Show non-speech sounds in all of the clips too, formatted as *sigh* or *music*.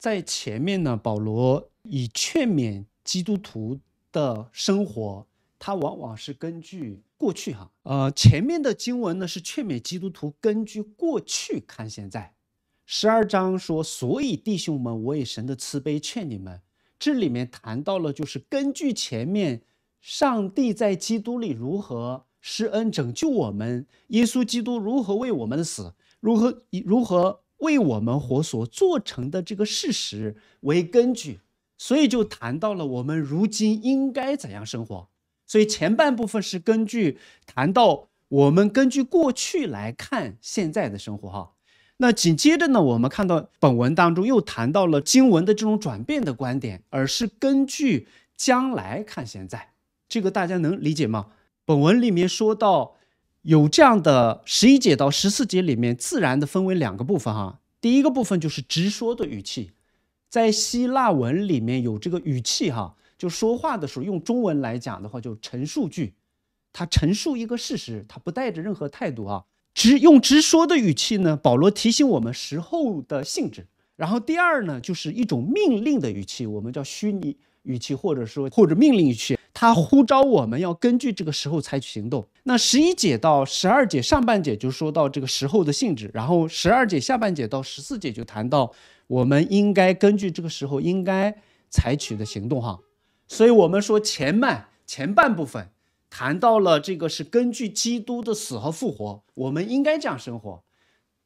在前面呢，保罗以劝勉基督徒的生活，他往往是根据过去哈，呃，前面的经文呢是劝勉基督徒根据过去看现在。十二章说，所以弟兄们，我以神的慈悲劝你们。这里面谈到了就是根据前面，上帝在基督里如何施恩拯救我们，耶稣基督如何为我们死，如何如何。为我们活所做成的这个事实为根据，所以就谈到了我们如今应该怎样生活。所以前半部分是根据谈到我们根据过去来看现在的生活哈。那紧接着呢，我们看到本文当中又谈到了经文的这种转变的观点，而是根据将来看现在，这个大家能理解吗？本文里面说到。有这样的十一节到十四节里面，自然的分为两个部分哈。第一个部分就是直说的语气，在希腊文里面有这个语气哈，就说话的时候用中文来讲的话，就陈述句，它陈述一个事实，它不带着任何态度啊。直用直说的语气呢，保罗提醒我们时候的性质。然后第二呢，就是一种命令的语气，我们叫虚拟。语气或者说或者命令语气，他呼召我们要根据这个时候采取行动。那十一节到十二节上半节就说到这个时候的性质，然后十二节下半节到十四节就谈到我们应该根据这个时候应该采取的行动。哈，所以我们说前半前半部分谈到了这个是根据基督的死和复活，我们应该这样生活。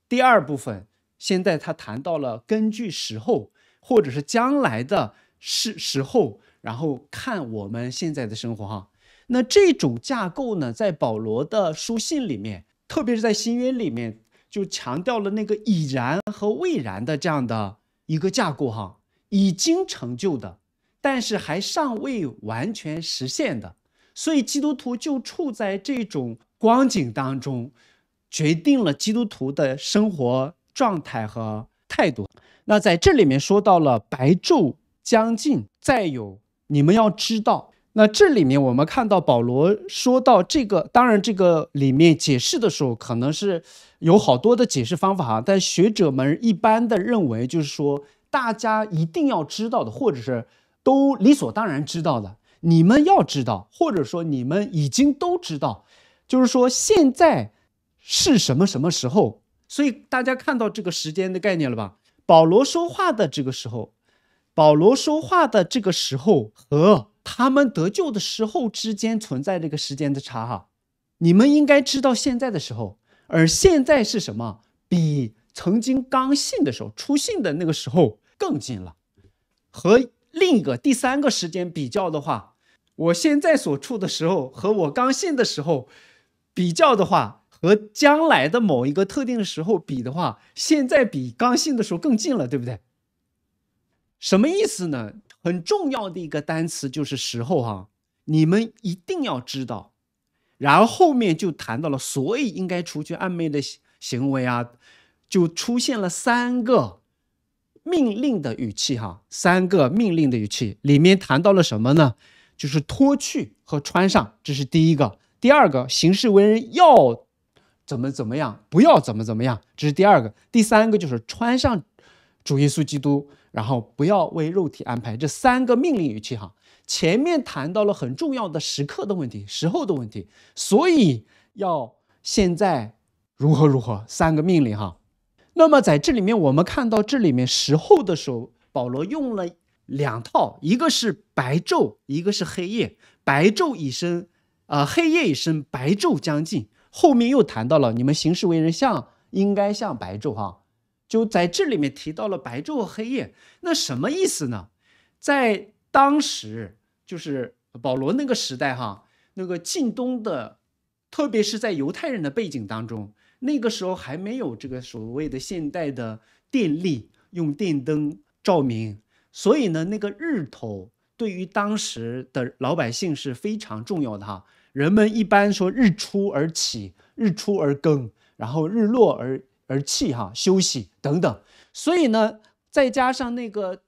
第二部分现在他谈到了根据时候或者是将来的。是时候，然后看我们现在的生活哈。那这种架构呢，在保罗的书信里面，特别是在新约里面，就强调了那个已然和未然的这样的一个架构哈。已经成就的，但是还尚未完全实现的，所以基督徒就处在这种光景当中，决定了基督徒的生活状态和态度。那在这里面说到了白昼。将近，再有，你们要知道，那这里面我们看到保罗说到这个，当然这个里面解释的时候，可能是有好多的解释方法哈。但学者们一般的认为，就是说大家一定要知道的，或者是都理所当然知道的。你们要知道，或者说你们已经都知道，就是说现在是什么什么时候？所以大家看到这个时间的概念了吧？保罗说话的这个时候。保罗说话的这个时候和他们得救的时候之间存在这个时间的差哈，你们应该知道现在的时候，而现在是什么？比曾经刚信的时候出信的那个时候更近了。和另一个第三个时间比较的话，我现在所处的时候和我刚信的时候比较的话，和将来的某一个特定的时候比的话，现在比刚信的时候更近了，对不对？什么意思呢？很重要的一个单词就是“时候”哈，你们一定要知道。然后后面就谈到了，所以应该除去暧昧的行行为啊，就出现了三个命令的语气哈，三个命令的语气里面谈到了什么呢？就是脱去和穿上，这是第一个。第二个，行事为人要怎么怎么样，不要怎么怎么样，这是第二个。第三个就是穿上主耶稣基督。然后不要为肉体安排这三个命令语气哈。前面谈到了很重要的时刻的问题、时候的问题，所以要现在如何如何三个命令哈。那么在这里面，我们看到这里面时候的时候，保罗用了两套，一个是白昼，一个是黑夜。白昼已升，呃，黑夜已升，白昼将近。后面又谈到了你们行事为人像，应该像白昼哈。就在这里面提到了白昼和黑夜，那什么意思呢？在当时，就是保罗那个时代，哈，那个近东的，特别是在犹太人的背景当中，那个时候还没有这个所谓的现代的电力，用电灯照明，所以呢，那个日头对于当时的老百姓是非常重要的，哈，人们一般说日出而起，日出而更，然后日落而。而气哈休息等等，所以呢，再加上那个，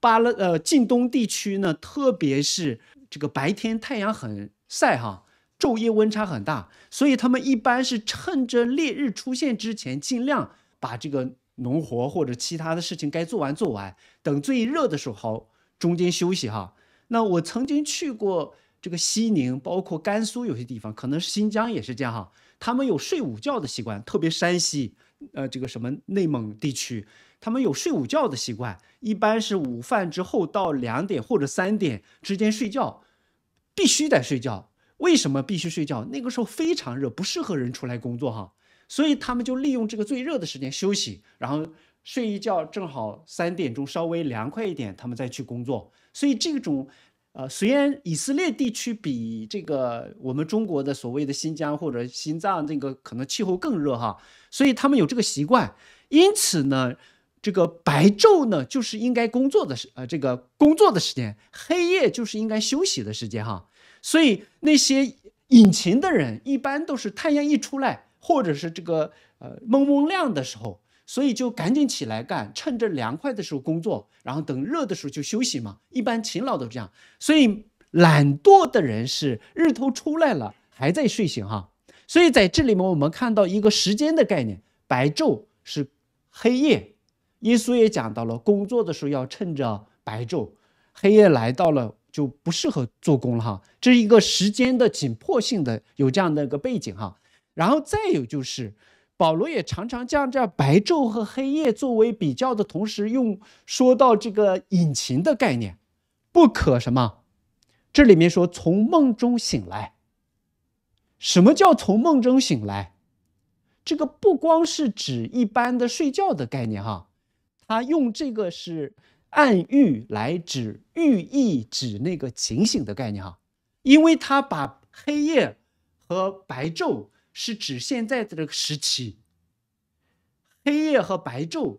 巴勒呃近东地区呢，特别是这个白天太阳很晒哈，昼夜温差很大，所以他们一般是趁着烈日出现之前，尽量把这个农活或者其他的事情该做完做完，等最热的时候中间休息哈。那我曾经去过这个西宁，包括甘肃有些地方，可能是新疆也是这样哈，他们有睡午觉的习惯，特别山西。呃，这个什么内蒙地区，他们有睡午觉的习惯，一般是午饭之后到两点或者三点之间睡觉，必须得睡觉。为什么必须睡觉？那个时候非常热，不适合人出来工作哈，所以他们就利用这个最热的时间休息，然后睡一觉，正好三点钟稍微凉快一点，他们再去工作。所以这种。呃，虽然以色列地区比这个我们中国的所谓的新疆或者西藏这个可能气候更热哈，所以他们有这个习惯，因此呢，这个白昼呢就是应该工作的时，呃，这个工作的时间，黑夜就是应该休息的时间哈，所以那些引擎的人一般都是太阳一出来，或者是这个呃蒙蒙亮的时候。所以就赶紧起来干，趁着凉快的时候工作，然后等热的时候就休息嘛。一般勤劳都这样，所以懒惰的人是日头出来了还在睡醒哈。所以在这里面我们看到一个时间的概念，白昼是黑夜。耶稣也讲到了，工作的时候要趁着白昼，黑夜来到了就不适合做工了哈。这是一个时间的紧迫性的有这样的一个背景哈。然后再有就是。保罗也常常将这白昼和黑夜作为比较的同时，用说到这个引擎的概念，不可什么？这里面说从梦中醒来。什么叫从梦中醒来？这个不光是指一般的睡觉的概念哈，他用这个是暗喻来指寓意指那个警醒的概念哈，因为他把黑夜和白昼。是指现在的这个时期，黑夜和白昼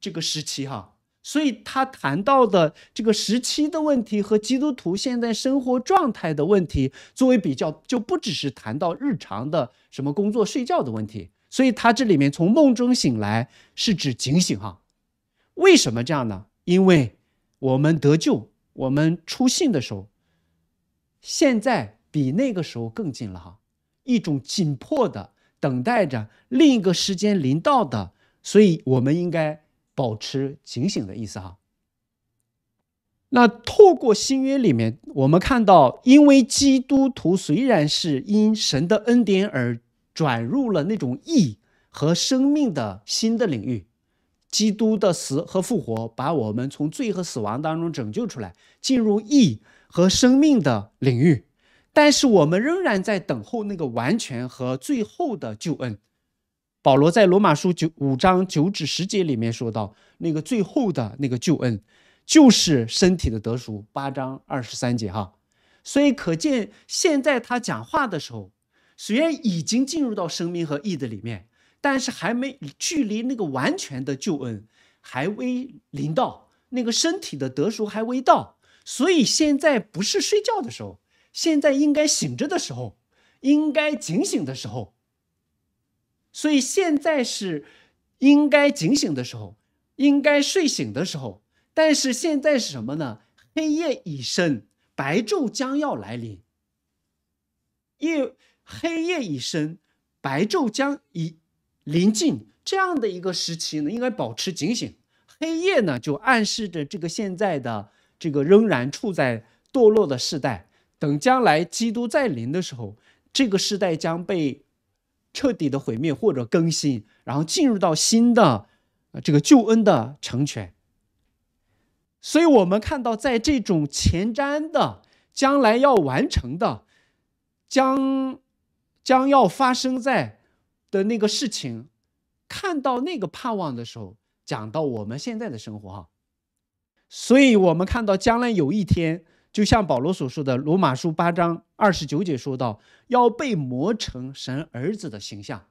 这个时期哈，所以他谈到的这个时期的问题和基督徒现在生活状态的问题作为比较，就不只是谈到日常的什么工作、睡觉的问题。所以他这里面从梦中醒来是指警醒哈，为什么这样呢？因为我们得救，我们出信的时候，现在比那个时候更近了哈。一种紧迫的等待着另一个时间临到的，所以我们应该保持警醒的意思啊。那透过新约里面，我们看到，因为基督徒虽然是因神的恩典而转入了那种义和生命的新的领域，基督的死和复活把我们从罪和死亡当中拯救出来，进入义和生命的领域。但是我们仍然在等候那个完全和最后的救恩。保罗在罗马书九五章九至十节里面说到，那个最后的那个救恩，就是身体的得赎。八章二十三节哈，所以可见现在他讲话的时候，虽然已经进入到生命和义的里面，但是还没距离那个完全的救恩还未临到，那个身体的得赎还未到，所以现在不是睡觉的时候。现在应该醒着的时候，应该警醒的时候。所以现在是应该警醒的时候，应该睡醒的时候。但是现在是什么呢？黑夜已深，白昼将要来临。夜黑夜已深，白昼将已临近这样的一个时期呢，应该保持警醒。黑夜呢，就暗示着这个现在的这个仍然处在堕落的时代。等将来基督再临的时候，这个时代将被彻底的毁灭或者更新，然后进入到新的，呃，这个救恩的成全。所以，我们看到在这种前瞻的将来要完成的，将将要发生在的那个事情，看到那个盼望的时候，讲到我们现在的生活哈。所以我们看到将来有一天。就像保罗所说的，《罗马书》八章二十九节说到，要被磨成神儿子的形象。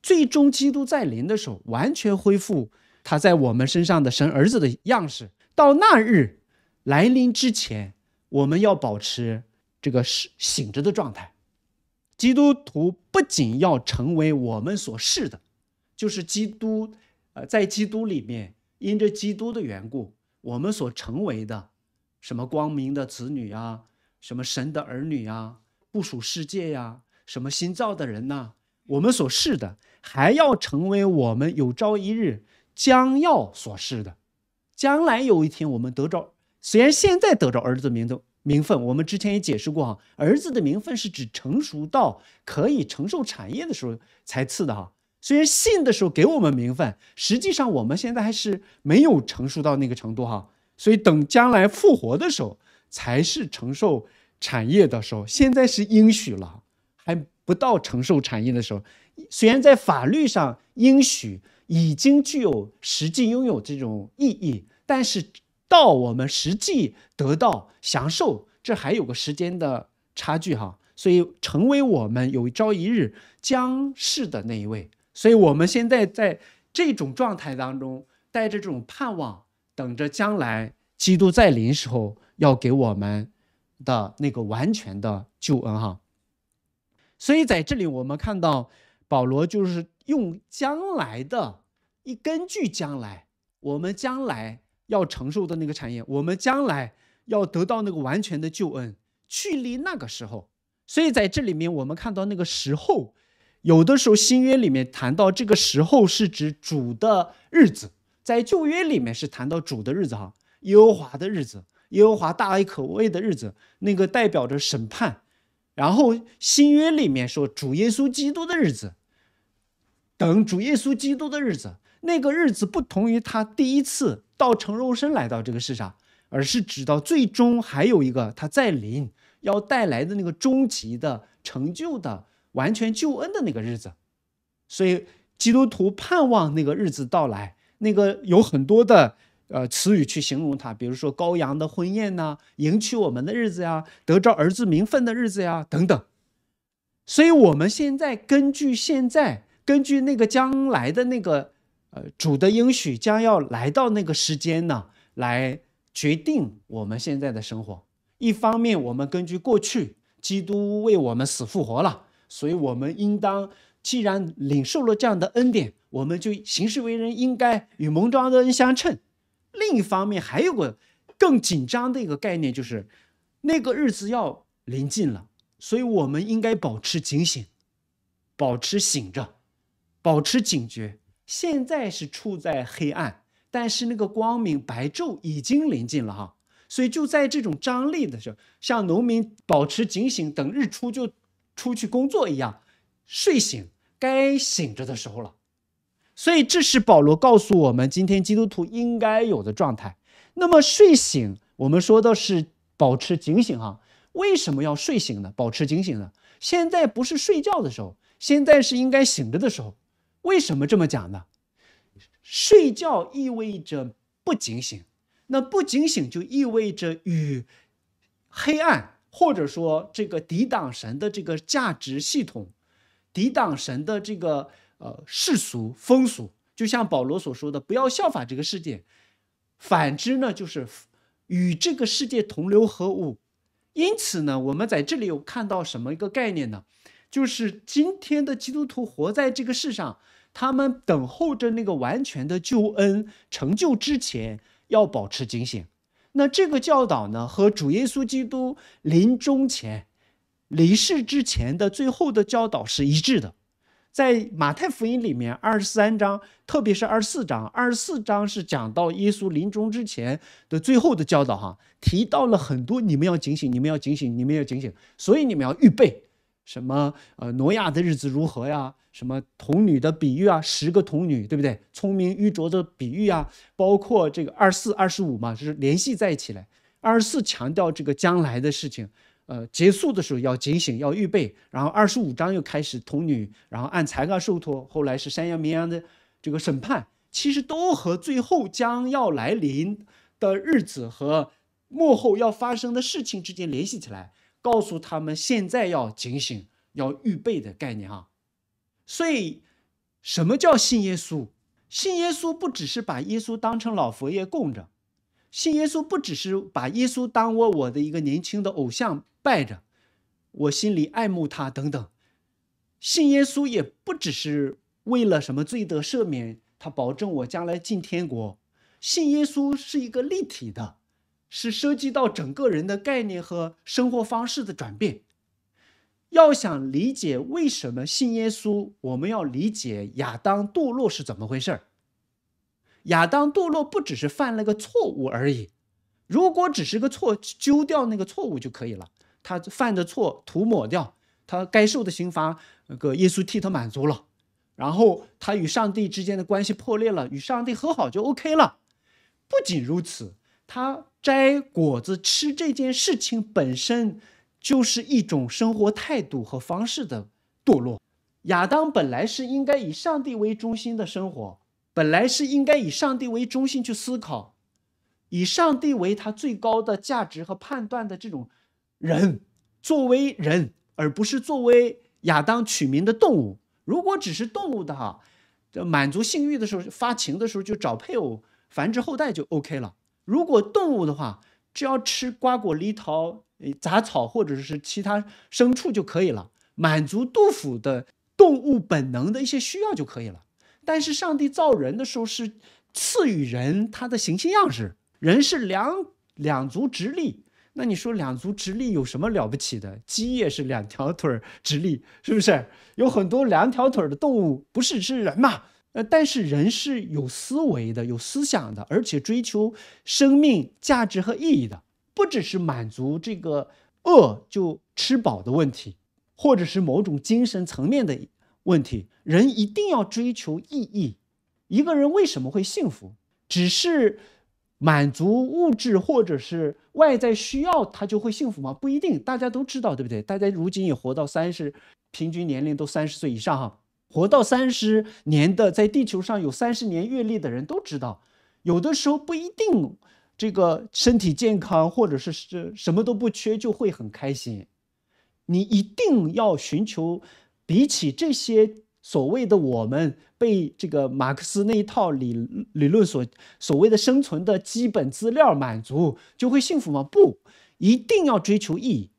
最终，基督在临的时候，完全恢复他在我们身上的神儿子的样式。到那日来临之前，我们要保持这个是醒着的状态。基督徒不仅要成为我们所示的，就是基督，呃，在基督里面，因着基督的缘故，我们所成为的。什么光明的子女啊，什么神的儿女啊，不属世界呀，什么新造的人呐，我们所是的，还要成为我们有朝一日将要所是的。将来有一天我们得着，虽然现在得着儿子名的名分，我们之前也解释过哈，儿子的名分是指成熟到可以承受产业的时候才赐的哈。虽然信的时候给我们名分，实际上我们现在还是没有成熟到那个程度哈。所以，等将来复活的时候，才是承受产业的时候。现在是应许了，还不到承受产业的时候。虽然在法律上应许已经具有实际拥有这种意义，但是到我们实际得到享受，这还有个时间的差距哈。所以，成为我们有朝一日将是的那一位。所以我们现在在这种状态当中，带着这种盼望。等着将来基督再临时候要给我们的那个完全的救恩哈，所以在这里我们看到保罗就是用将来的一，根据将来我们将来要承受的那个产业，我们将来要得到那个完全的救恩，距离那个时候，所以在这里面我们看到那个时候，有的时候新约里面谈到这个时候是指主的日子。在旧约里面是谈到主的日子哈，耶和华的日子，耶和华大爱可畏的日子，那个代表着审判。然后新约里面说主耶稣基督的日子，等主耶稣基督的日子，那个日子不同于他第一次到成肉身来到这个世上，而是指到最终还有一个他在临要带来的那个终极的成就的完全救恩的那个日子。所以基督徒盼望那个日子到来。那个有很多的呃词语去形容它，比如说高阳的婚宴呐，迎娶我们的日子呀，得着儿子名分的日子呀，等等。所以我们现在根据现在，根据那个将来的那个呃主的应许将要来到那个时间呢，来决定我们现在的生活。一方面，我们根据过去基督为我们死复活了，所以我们应当既然领受了这样的恩典。我们就行事为人应该与蒙召的恩相称。另一方面，还有个更紧张的一个概念，就是那个日子要临近了，所以我们应该保持警醒，保持醒着，保持警觉。现在是处在黑暗，但是那个光明白昼已经临近了哈，所以就在这种张力的时候，像农民保持警醒，等日出就出去工作一样，睡醒该醒着的时候了。所以这是保罗告诉我们，今天基督徒应该有的状态。那么睡醒，我们说的是保持警醒，哈。为什么要睡醒呢？保持警醒呢？现在不是睡觉的时候，现在是应该醒着的时候。为什么这么讲呢？睡觉意味着不警醒，那不警醒就意味着与黑暗，或者说这个抵挡神的这个价值系统，抵挡神的这个。呃，世俗风俗，就像保罗所说的，不要效法这个世界；反之呢，就是与这个世界同流合污。因此呢，我们在这里有看到什么一个概念呢？就是今天的基督徒活在这个世上，他们等候着那个完全的救恩成就之前，要保持警醒。那这个教导呢，和主耶稣基督临终前、离世之前的最后的教导是一致的。在马太福音里面，二十三章，特别是二十四章，二十四章是讲到耶稣临终之前的最后的教导，哈，提到了很多，你们要警醒，你们要警醒，你们要警醒，所以你们要预备，什么呃，挪亚的日子如何呀？什么童女的比喻啊，十个童女，对不对？聪明愚拙的比喻啊，包括这个二十四、二十五嘛，是联系在一起来。二十四强调这个将来的事情。呃，结束的时候要警醒，要预备。然后二十五章又开始童女，然后按才干受托。后来是山羊、绵羊的这个审判，其实都和最后将要来临的日子和幕后要发生的事情之间联系起来，告诉他们现在要警醒、要预备的概念啊。所以，什么叫信耶稣？信耶稣不只是把耶稣当成老佛爷供着，信耶稣不只是把耶稣当我我的一个年轻的偶像。拜着，我心里爱慕他等等。信耶稣也不只是为了什么罪得赦免，他保证我将来进天国。信耶稣是一个立体的，是涉及到整个人的概念和生活方式的转变。要想理解为什么信耶稣，我们要理解亚当堕落是怎么回事儿。亚当堕落不只是犯了个错误而已，如果只是个错，揪掉那个错误就可以了。他犯的错涂抹掉，他该受的刑罚，那个耶稣替他满足了，然后他与上帝之间的关系破裂了，与上帝和好就 OK 了。不仅如此，他摘果子吃这件事情本身，就是一种生活态度和方式的堕落。亚当本来是应该以上帝为中心的生活，本来是应该以上帝为中心去思考，以上帝为他最高的价值和判断的这种。人作为人，而不是作为亚当取名的动物。如果只是动物的这满足性欲的时候、发情的时候就找配偶繁殖后代就 OK 了。如果动物的话，只要吃瓜果、梨桃、杂草或者是其他牲畜就可以了，满足杜甫的动物本能的一些需要就可以了。但是上帝造人的时候是赐予人他的行星样式，人是两两足直立。那你说两足直立有什么了不起的？鸡也是两条腿直立，是不是？有很多两条腿的动物不是是人嘛？呃，但是人是有思维的、有思想的，而且追求生命价值和意义的，不只是满足这个饿就吃饱的问题，或者是某种精神层面的问题。人一定要追求意义。一个人为什么会幸福？只是。满足物质或者是外在需要，他就会幸福吗？不一定，大家都知道，对不对？大家如今也活到三十，平均年龄都三十岁以上哈，活到三十年的，在地球上有三十年阅历的人都知道，有的时候不一定这个身体健康，或者是是什么都不缺就会很开心。你一定要寻求比起这些。所谓的我们被这个马克思那一套理理论所所谓的生存的基本资料满足，就会幸福吗？不，一定要追求意义。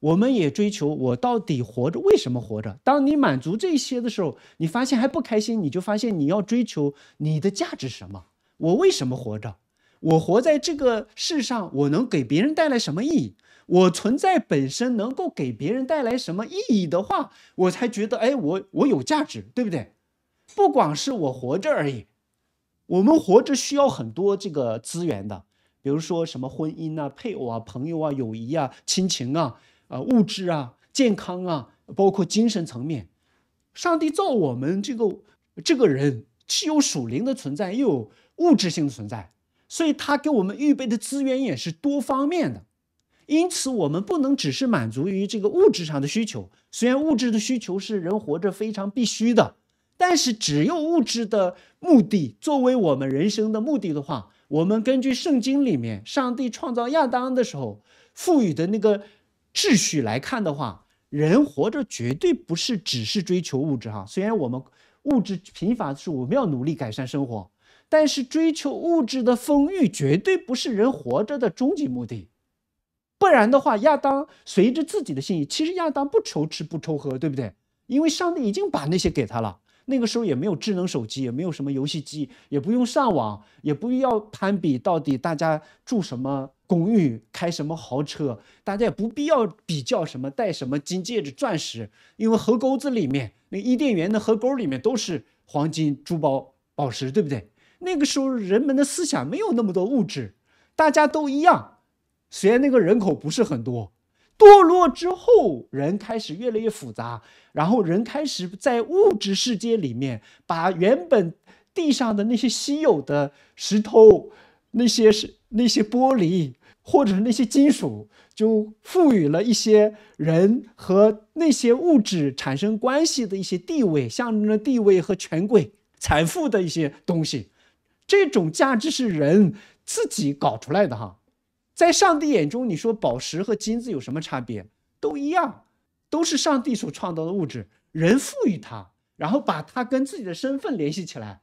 我们也追求我到底活着为什么活着？当你满足这些的时候，你发现还不开心，你就发现你要追求你的价值什么？我为什么活着？我活在这个世上，我能给别人带来什么意义？我存在本身能够给别人带来什么意义的话，我才觉得，哎，我我有价值，对不对？不光是我活着而已，我们活着需要很多这个资源的，比如说什么婚姻啊、配偶啊、朋友啊、友谊啊、亲情啊、啊物质啊、健康啊，包括精神层面。上帝造我们这个这个人，既有属灵的存在，又有物质性的存在，所以他给我们预备的资源也是多方面的。因此，我们不能只是满足于这个物质上的需求。虽然物质的需求是人活着非常必须的，但是，只有物质的目的作为我们人生的目的的话，我们根据圣经里面上帝创造亚当的时候赋予的那个秩序来看的话，人活着绝对不是只是追求物质哈。虽然我们物质贫乏的时候，我们要努力改善生活，但是追求物质的丰裕绝对不是人活着的终极目的。不然的话，亚当随着自己的心意。其实亚当不愁吃不愁喝，对不对？因为上帝已经把那些给他了。那个时候也没有智能手机，也没有什么游戏机，也不用上网，也不要攀比到底大家住什么公寓，开什么豪车，大家也不必要比较什么戴什么金戒指、钻石。因为河沟子里面，那伊甸园的河沟里面都是黄金、珠宝、宝石，对不对？那个时候人们的思想没有那么多物质，大家都一样。虽然那个人口不是很多，堕落之后，人开始越来越复杂，然后人开始在物质世界里面，把原本地上的那些稀有的石头、那些是那些玻璃，或者是那些金属，就赋予了一些人和那些物质产生关系的一些地位、象征着地位和权贵、财富的一些东西。这种价值是人自己搞出来的哈。在上帝眼中，你说宝石和金子有什么差别？都一样，都是上帝所创造的物质。人赋予它，然后把它跟自己的身份联系起来，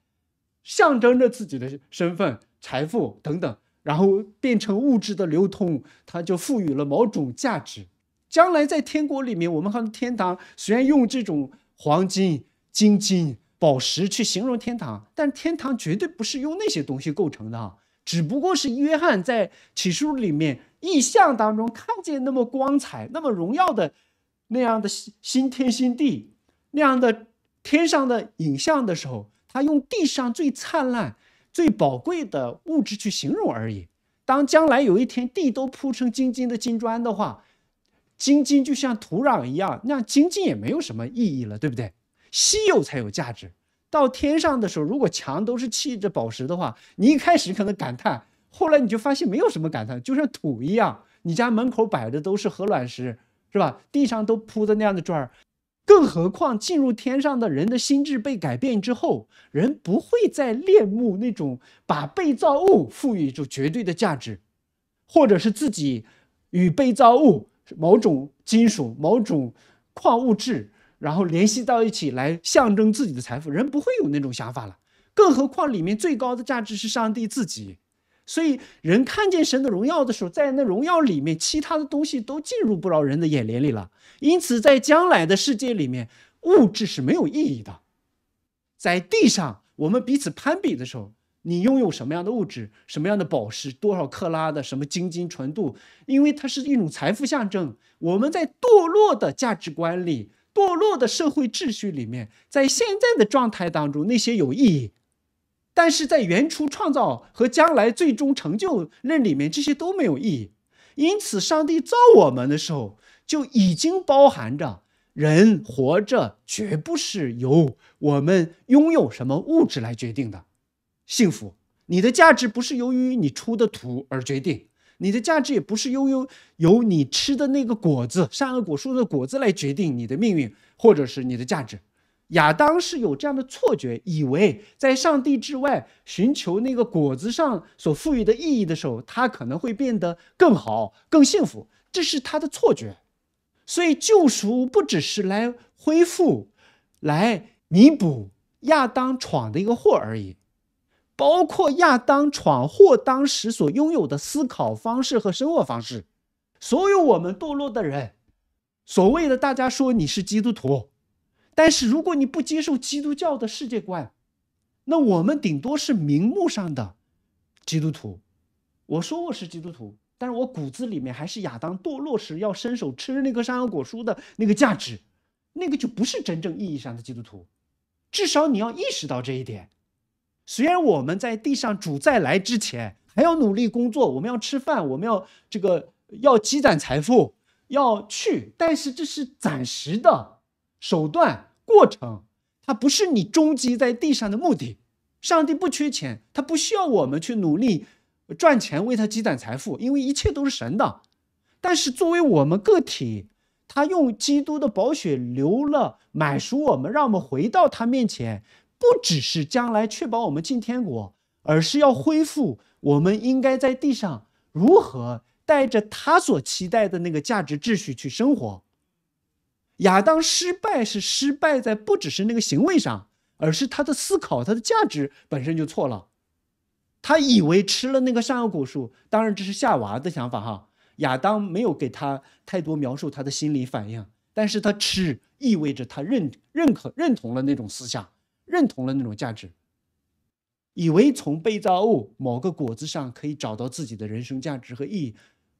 象征着自己的身份、财富等等，然后变成物质的流通，它就赋予了某种价值。将来在天国里面，我们看天堂，虽然用这种黄金、金金、宝石去形容天堂，但天堂绝对不是用那些东西构成的。只不过是约翰在启示录里面意象当中看见那么光彩、那么荣耀的那样的新天新地那样的天上的影像的时候，他用地上最灿烂、最宝贵的物质去形容而已。当将来有一天地都铺成金金的金砖的话，金金就像土壤一样，那金金也没有什么意义了，对不对？稀有才有价值。到天上的时候，如果墙都是砌着宝石的话，你一开始可能感叹，后来你就发现没有什么感叹，就像土一样。你家门口摆的都是鹅卵石，是吧？地上都铺的那样的砖儿，更何况进入天上的人的心智被改变之后，人不会再恋慕那种把被造物赋予就绝对的价值，或者是自己与被造物某种金属、某种矿物质。然后联系到一起来象征自己的财富，人不会有那种想法了。更何况里面最高的价值是上帝自己，所以人看见神的荣耀的时候，在那荣耀里面，其他的东西都进入不着人的眼帘里了。因此，在将来的世界里面，物质是没有意义的。在地上，我们彼此攀比的时候，你拥有什么样的物质，什么样的宝石，多少克拉的什么晶晶纯度，因为它是一种财富象征。我们在堕落的价值观里。堕落的社会秩序里面，在现在的状态当中，那些有意义，但是在原初创造和将来最终成就那里面，这些都没有意义。因此，上帝造我们的时候，就已经包含着人活着绝不是由我们拥有什么物质来决定的幸福。你的价值不是由于你出的土而决定。你的价值也不是悠悠，由你吃的那个果子善恶果树的果子来决定你的命运，或者是你的价值。亚当是有这样的错觉，以为在上帝之外寻求那个果子上所赋予的意义的时候，他可能会变得更好、更幸福。这是他的错觉。所以救赎不只是来恢复、来弥补亚当闯的一个祸而已。包括亚当闯祸当时所拥有的思考方式和生活方式，所有我们堕落的人，所谓的大家说你是基督徒，但是如果你不接受基督教的世界观，那我们顶多是名目上的基督徒。我说我是基督徒，但是我骨子里面还是亚当堕落时要伸手吃那颗山羊果蔬的那个价值，那个就不是真正意义上的基督徒。至少你要意识到这一点。虽然我们在地上主再来之前还要努力工作，我们要吃饭，我们要这个要积攒财富，要去，但是这是暂时的手段过程，它不是你终极在地上的目的。上帝不缺钱，他不需要我们去努力赚钱为他积攒财富，因为一切都是神的。但是作为我们个体，他用基督的宝血流了买赎我们，让我们回到他面前。不只是将来确保我们进天国，而是要恢复我们应该在地上如何带着他所期待的那个价值秩序去生活。亚当失败是失败在不只是那个行为上，而是他的思考他的价值本身就错了。他以为吃了那个善恶果树，当然这是夏娃的想法哈。亚当没有给他太多描述他的心理反应，但是他吃意味着他认认可认同了那种思想。认同了那种价值，以为从被造物某个果子上可以找到自己的人生价值和意义，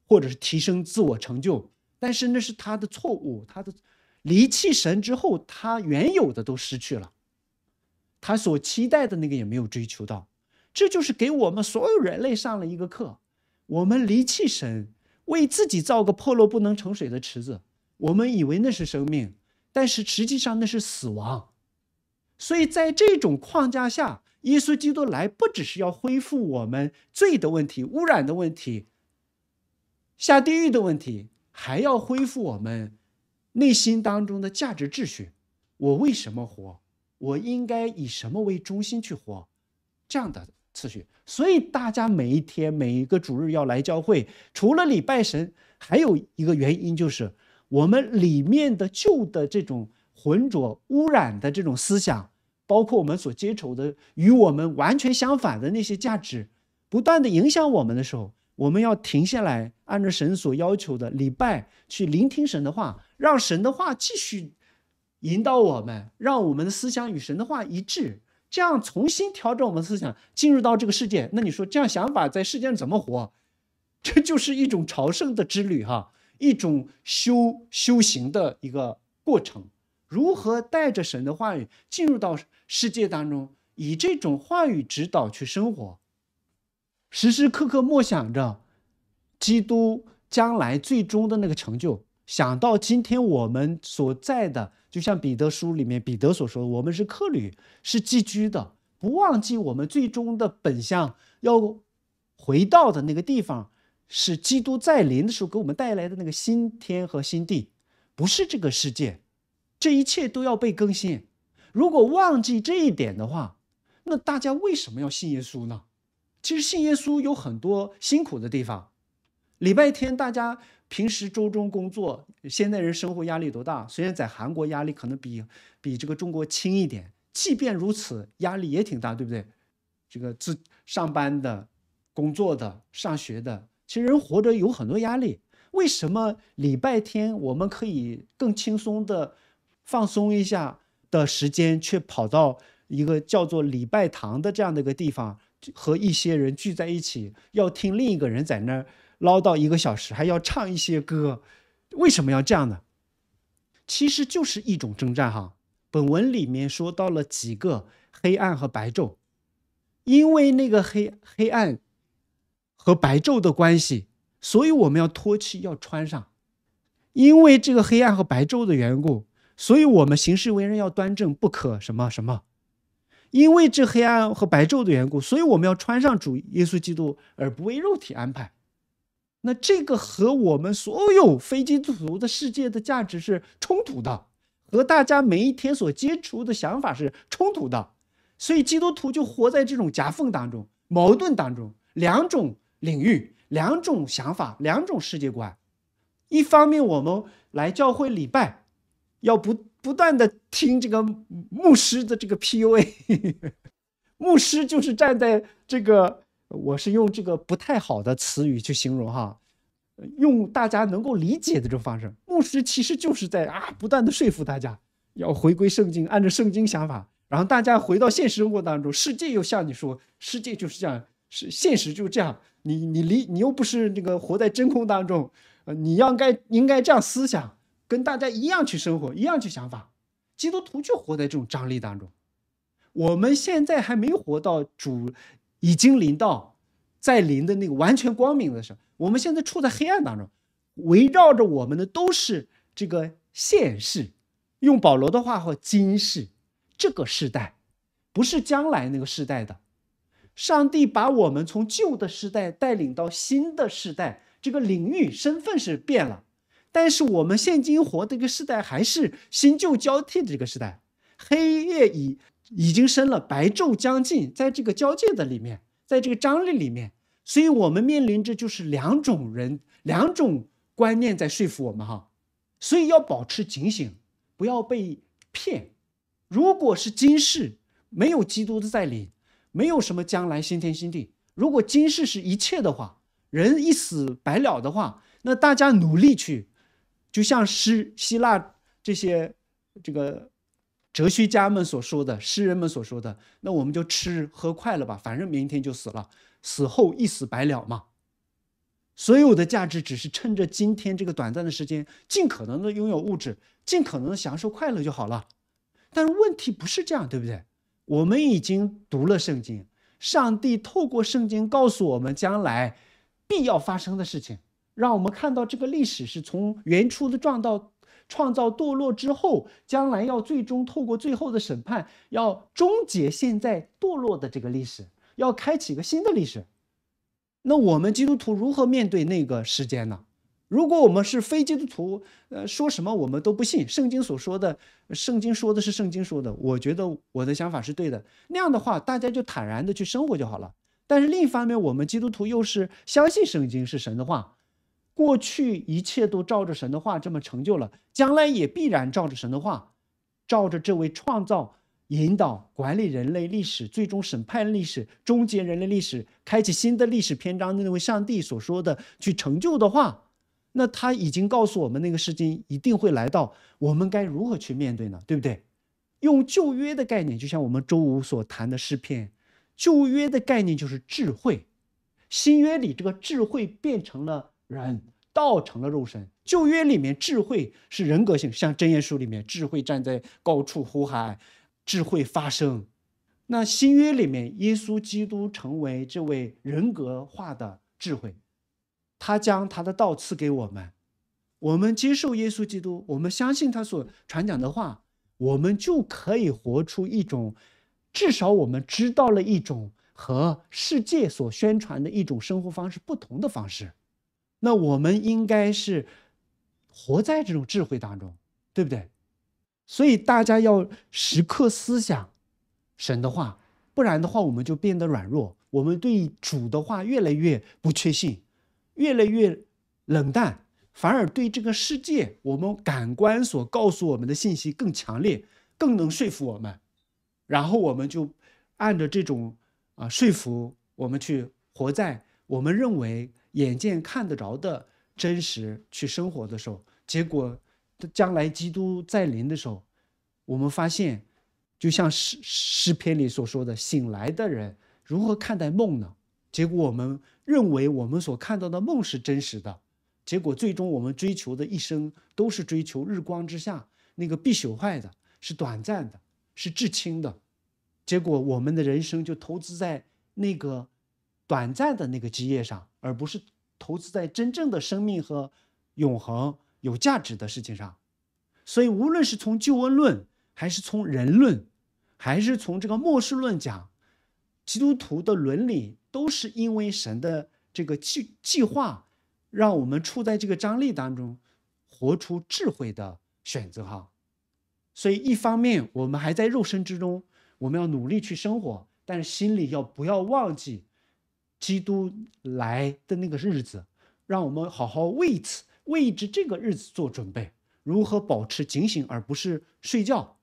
或者是提升自我成就。但是那是他的错误，他的离弃神之后，他原有的都失去了，他所期待的那个也没有追求到。这就是给我们所有人类上了一个课：我们离弃神，为自己造个破落不能盛水的池子，我们以为那是生命，但是实际上那是死亡。所以在这种框架下，耶稣基督来不只是要恢复我们罪的问题、污染的问题、下地狱的问题，还要恢复我们内心当中的价值秩序。我为什么活？我应该以什么为中心去活？这样的次序。所以大家每一天每一个主日要来教会，除了礼拜神，还有一个原因就是我们里面的旧的这种。浑浊污染的这种思想，包括我们所接触的与我们完全相反的那些价值，不断的影响我们的时候，我们要停下来，按照神所要求的礼拜，去聆听神的话，让神的话继续引导我们，让我们的思想与神的话一致，这样重新调整我们思想，进入到这个世界。那你说这样想法在世界上怎么活？*laughs* 这就是一种朝圣的之旅，哈，一种修修行的一个过程。如何带着神的话语进入到世界当中，以这种话语指导去生活，时时刻刻默想着基督将来最终的那个成就，想到今天我们所在的，就像彼得书里面彼得所说的，我们是客旅，是寄居的，不忘记我们最终的本相要回到的那个地方，是基督在临的时候给我们带来的那个新天和新地，不是这个世界。这一切都要被更新。如果忘记这一点的话，那大家为什么要信耶稣呢？其实信耶稣有很多辛苦的地方。礼拜天，大家平时周中工作，现代人生活压力多大？虽然在韩国压力可能比比这个中国轻一点，即便如此，压力也挺大，对不对？这个自上班的、工作的、上学的，其实人活着有很多压力。为什么礼拜天我们可以更轻松的？放松一下的时间，却跑到一个叫做礼拜堂的这样的一个地方，和一些人聚在一起，要听另一个人在那儿唠叨一个小时，还要唱一些歌，为什么要这样呢？其实就是一种征战哈。本文里面说到了几个黑暗和白昼，因为那个黑黑暗和白昼的关系，所以我们要脱去，要穿上，因为这个黑暗和白昼的缘故。所以，我们行事为人要端正，不可什么什么。因为这黑暗和白昼的缘故，所以我们要穿上主耶稣基督，而不为肉体安排。那这个和我们所有非基督徒的世界的价值是冲突的，和大家每一天所接触的想法是冲突的。所以，基督徒就活在这种夹缝当中、矛盾当中，两种领域、两种想法、两种世界观。一方面，我们来教会礼拜。要不不断的听这个牧师的这个 PUA，*laughs* 牧师就是站在这个，我是用这个不太好的词语去形容哈，用大家能够理解的这种方式，牧师其实就是在啊不断的说服大家要回归圣经，按照圣经想法，然后大家回到现实生活当中，世界又向你说，世界就是这样，是现实就是这样，你你离你又不是那个活在真空当中，呃，你应该应该这样思想。跟大家一样去生活，一样去想法。基督徒就活在这种张力当中。我们现在还没有活到主已经临到、在临的那个完全光明的时候。我们现在处在黑暗当中，围绕着我们的都是这个现世，用保罗的话说，今世。这个时代不是将来那个时代的。上帝把我们从旧的时代带领到新的时代，这个领域、身份是变了。但是我们现今活的一个时代还是新旧交替的这个时代，黑夜已已经深了，白昼将近，在这个交界的里面，在这个张力里面，所以我们面临着就是两种人、两种观念在说服我们哈，所以要保持警醒，不要被骗。如果是今世没有基督的在里，没有什么将来新天新地；如果今世是一切的话，人一死百了的话，那大家努力去。就像诗希腊这些这个哲学家们所说的、诗人们所说的，那我们就吃喝快乐吧，反正明天就死了，死后一死百了嘛。所有的价值只是趁着今天这个短暂的时间，尽可能的拥有物质，尽可能的享受快乐就好了。但是问题不是这样，对不对？我们已经读了圣经，上帝透过圣经告诉我们将来必要发生的事情。让我们看到这个历史是从原初的创造、创造堕落之后，将来要最终透过最后的审判，要终结现在堕落的这个历史，要开启一个新的历史。那我们基督徒如何面对那个时间呢？如果我们是非基督徒，呃，说什么我们都不信圣经所说的，圣经说的是圣经说的，我觉得我的想法是对的。那样的话，大家就坦然的去生活就好了。但是另一方面，我们基督徒又是相信圣经是神的话。过去一切都照着神的话这么成就了，将来也必然照着神的话，照着这位创造、引导、管理人类历史、最终审判历史、终结人类历史、开启新的历史篇章的那位上帝所说的去成就的话，那他已经告诉我们那个事情一定会来到，我们该如何去面对呢？对不对？用旧约的概念，就像我们周五所谈的诗篇，旧约的概念就是智慧，新约里这个智慧变成了。人道成了肉身，旧约里面智慧是人格性，像真言书里面智慧站在高处呼喊，智慧发声。那新约里面，耶稣基督成为这位人格化的智慧，他将他的道赐给我们，我们接受耶稣基督，我们相信他所传讲的话，我们就可以活出一种，至少我们知道了一种和世界所宣传的一种生活方式不同的方式。那我们应该是活在这种智慧当中，对不对？所以大家要时刻思想神的话，不然的话我们就变得软弱，我们对主的话越来越不确信，越来越冷淡，反而对这个世界我们感官所告诉我们的信息更强烈，更能说服我们，然后我们就按照这种啊说服我们去活在我们认为。眼见看得着的真实去生活的时候，结果将来基督再临的时候，我们发现，就像诗诗篇里所说的：“醒来的人如何看待梦呢？”结果我们认为我们所看到的梦是真实的，结果最终我们追求的一生都是追求日光之下那个必朽坏的，是短暂的，是至亲的。结果我们的人生就投资在那个短暂的那个基业上。而不是投资在真正的生命和永恒有价值的事情上，所以无论是从救恩论，还是从人论，还是从这个末世论讲，基督徒的伦理都是因为神的这个计计划，让我们处在这个张力当中，活出智慧的选择哈。所以一方面我们还在肉身之中，我们要努力去生活，但是心里要不要忘记。基督来的那个日子，让我们好好为此、为着这个日子做准备。如何保持警醒，而不是睡觉？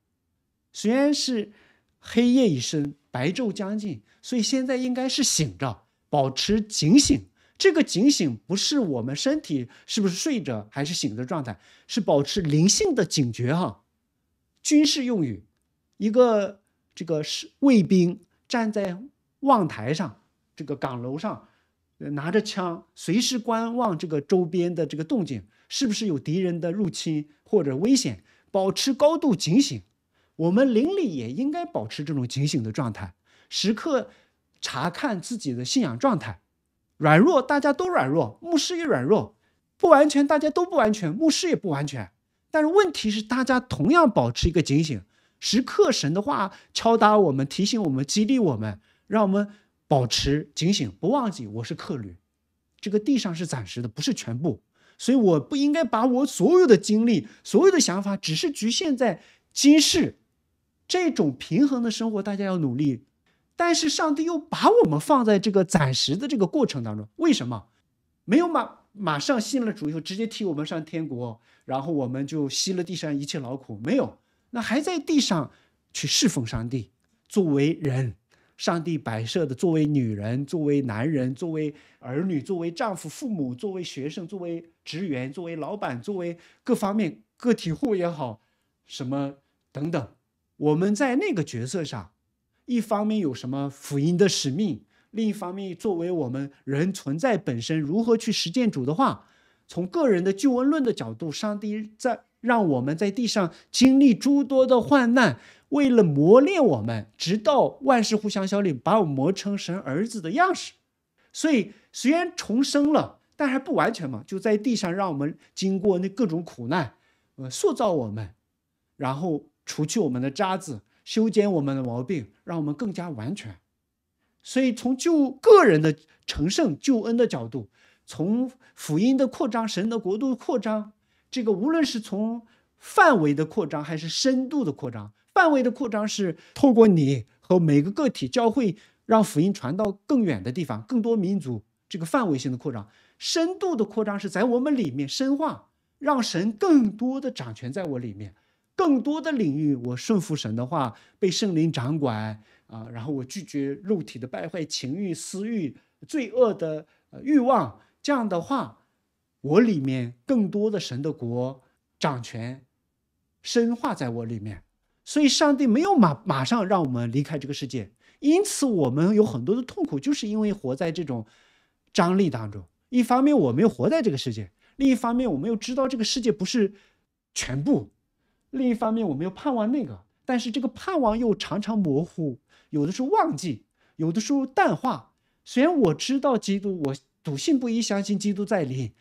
虽然是黑夜已深，白昼将近，所以现在应该是醒着，保持警醒。这个警醒不是我们身体是不是睡着还是醒着状态，是保持灵性的警觉。哈，军事用语，一个这个是卫兵站在望台上。这个岗楼上，拿着枪，随时观望这个周边的这个动静，是不是有敌人的入侵或者危险，保持高度警醒。我们邻里也应该保持这种警醒的状态，时刻查看自己的信仰状态。软弱，大家都软弱，牧师也软弱，不完全，大家都不完全，牧师也不完全。但是问题是，大家同样保持一个警醒，时刻神的话敲打我们，提醒我们，激励我们，让我们。保持警醒，不忘记我是客旅，这个地上是暂时的，不是全部，所以我不应该把我所有的精力、所有的想法，只是局限在今世。这种平衡的生活，大家要努力。但是上帝又把我们放在这个暂时的这个过程当中，为什么没有马马上信了主以后直接替我们上天国，然后我们就吸了地上一切劳苦？没有，那还在地上去侍奉上帝，作为人。上帝摆设的，作为女人，作为男人，作为儿女，作为丈夫、父母，作为学生，作为职员，作为老板，作为各方面个体户也好，什么等等，我们在那个角色上，一方面有什么福音的使命，另一方面作为我们人存在本身，如何去实践主的话？从个人的救恩论的角度，上帝在让我们在地上经历诸多的患难。为了磨练我们，直到万事互相效力，把我磨成神儿子的样式。所以虽然重生了，但还不完全嘛，就在地上让我们经过那各种苦难，呃，塑造我们，然后除去我们的渣子，修剪我们的毛病，让我们更加完全。所以从救个人的成圣救恩的角度，从福音的扩张、神的国度扩张，这个无论是从范围的扩张还是深度的扩张。范围的扩张是透过你和每个个体教会，让福音传到更远的地方，更多民族。这个范围性的扩张，深度的扩张是在我们里面深化，让神更多的掌权在我里面，更多的领域我顺服神的话，被圣灵掌管啊。然后我拒绝肉体的败坏、情欲、私欲、罪恶的欲望。这样的话，我里面更多的神的国掌权，深化在我里面。所以，上帝没有马马上让我们离开这个世界，因此我们有很多的痛苦，就是因为活在这种张力当中。一方面，我们又活在这个世界；另一方面，我们又知道这个世界不是全部；另一方面，我们又盼望那个，但是这个盼望又常常模糊，有的时候忘记，有的时候淡化。虽然我知道基督，我笃信不疑，相信基督在里，